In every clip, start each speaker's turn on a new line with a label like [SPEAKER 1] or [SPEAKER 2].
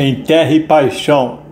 [SPEAKER 1] em Terra e Paixão,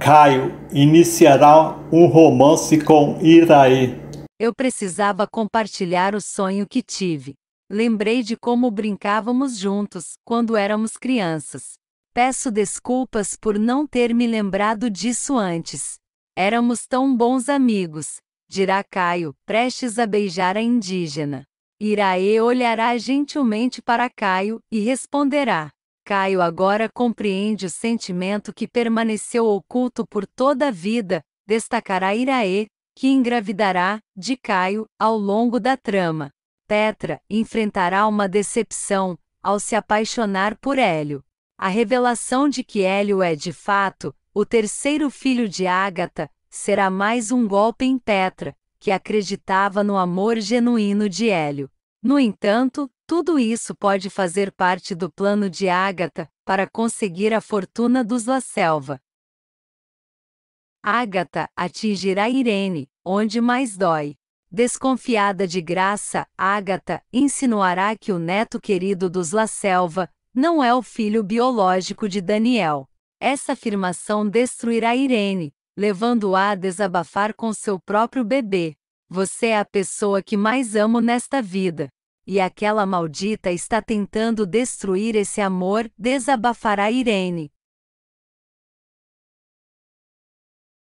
[SPEAKER 1] Caio iniciará um romance com Iraí. Eu precisava compartilhar o sonho que tive. Lembrei de como brincávamos juntos quando éramos crianças. Peço desculpas por não ter me lembrado disso antes. Éramos tão bons amigos, dirá Caio, prestes a beijar a indígena. Iraê olhará gentilmente para Caio e responderá: Caio agora compreende o sentimento que permaneceu oculto por toda a vida, destacará Iraê, que engravidará, de Caio, ao longo da trama. Petra enfrentará uma decepção ao se apaixonar por Hélio. A revelação de que Hélio é, de fato, o terceiro filho de Ágata será mais um golpe em Petra, que acreditava no amor genuíno de Hélio. No entanto, tudo isso pode fazer parte do plano de Ágata para conseguir a fortuna dos La Selva. Ágata atingirá Irene, onde mais dói. Desconfiada de graça, Ágata insinuará que o neto querido dos La Selva não é o filho biológico de Daniel. Essa afirmação destruirá Irene, levando-a a desabafar com seu próprio bebê. Você é a pessoa que mais amo nesta vida. E aquela maldita está tentando destruir esse amor, desabafará Irene.